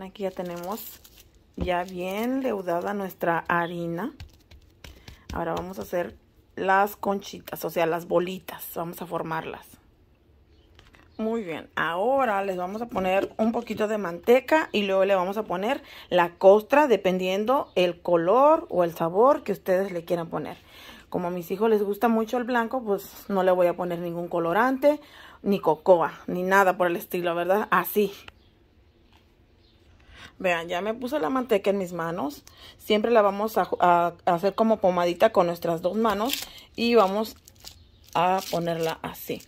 aquí ya tenemos ya bien leudada nuestra harina. Ahora vamos a hacer las conchitas, o sea, las bolitas. Vamos a formarlas. Muy bien, ahora les vamos a poner un poquito de manteca y luego le vamos a poner la costra dependiendo el color o el sabor que ustedes le quieran poner. Como a mis hijos les gusta mucho el blanco, pues no le voy a poner ningún colorante, ni cocoa, ni nada por el estilo, ¿verdad? Así, Vean, ya me puse la manteca en mis manos. Siempre la vamos a, hacer como pomadita con nuestras dos manos. Y vamos a ponerla así.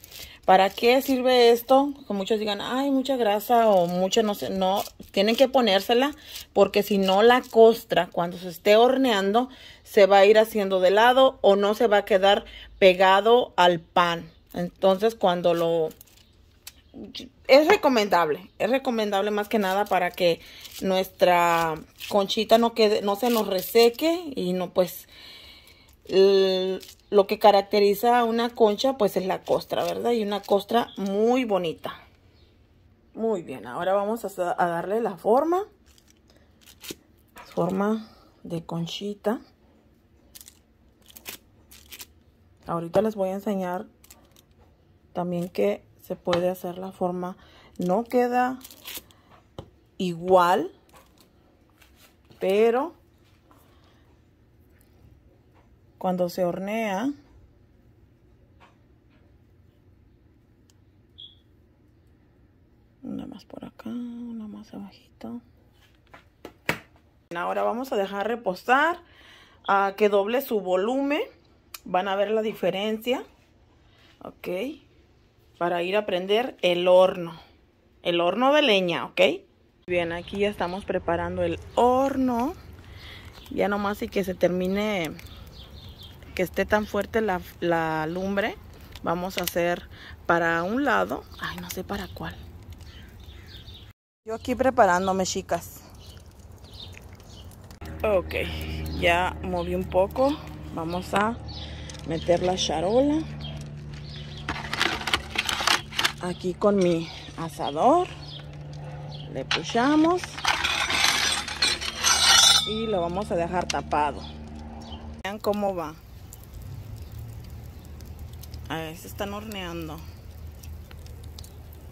¿Para qué sirve esto? Como muchos digan, hay mucha grasa o mucha, no sé, no, tienen que ponérsela porque si no la costra cuando se esté horneando se va a ir haciendo de lado o no se va a quedar pegado al pan. Entonces cuando lo es recomendable, es recomendable más que nada para que nuestra conchita no quede, no se nos reseque y no pues lo que caracteriza a una concha pues es la costra, ¿verdad? Y una costra muy bonita. Muy bien, ahora vamos a, a darle la forma, forma de conchita. Ahorita les voy a enseñar también que se puede hacer la forma. No queda igual, pero cuando se hornea, una más por acá, una más abajito. Ahora vamos a dejar reposar a que doble su volumen. Van a ver la diferencia. Ok para ir a prender el horno. El horno de leña, ¿ok? Bien, aquí ya estamos preparando el horno. Ya nomás y que se termine, que esté tan fuerte la, la lumbre, vamos a hacer para un lado. Ay, no sé para cuál. Yo aquí preparándome, chicas. Ok, ya moví un poco. Vamos a meter la charola aquí con mi asador. Le puchamos. Y lo vamos a dejar tapado. Vean cómo va. A ver, se están horneando.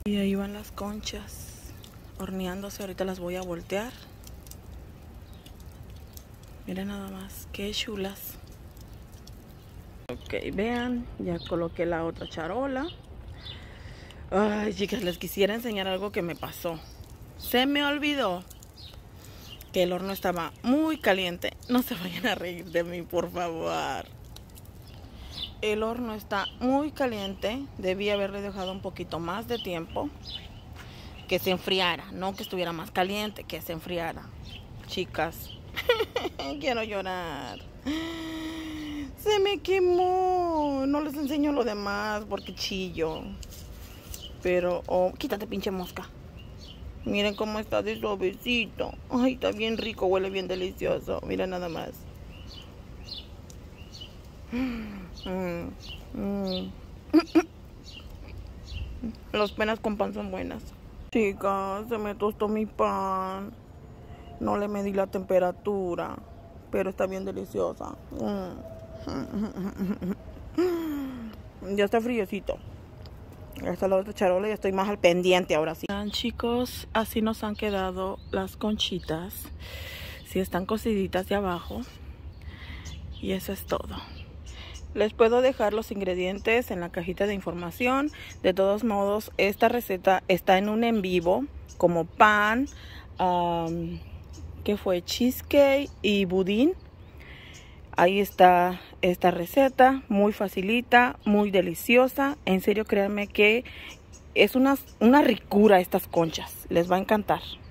Y ahí van las conchas. Horneándose. Ahorita las voy a voltear. Miren nada más. Qué chulas. Ok, vean. Ya coloqué la otra charola. Ay, chicas, les quisiera enseñar algo que me pasó. Se me olvidó que el horno estaba muy caliente. No se vayan a reír de mí, por favor. El horno está muy caliente. Debí haberle dejado un poquito más de tiempo. Que se enfriara, no que estuviera más caliente, que se enfriara. Chicas, quiero llorar. Se me quemó. No les enseño lo demás porque chillo. Pero, oh, quítate pinche mosca. Miren cómo está de suavecito. Ay, está bien rico, huele bien delicioso. miren nada más. Mm, mm. Las penas con pan son buenas. Chicas, se me tostó mi pan. No le medí la temperatura, pero está bien deliciosa. Mm. Ya está friecito. Esta es la otra charola y estoy más al pendiente ahora sí. Chicos, así nos han quedado las conchitas. Si sí, están cociditas de abajo. Y eso es todo. Les puedo dejar los ingredientes en la cajita de información. De todos modos, esta receta está en un en vivo, como pan, que fue cheesecake y budín. Ahí está esta receta, muy facilita, muy deliciosa. En serio, créanme que es una, una ricura estas conchas, les va a encantar.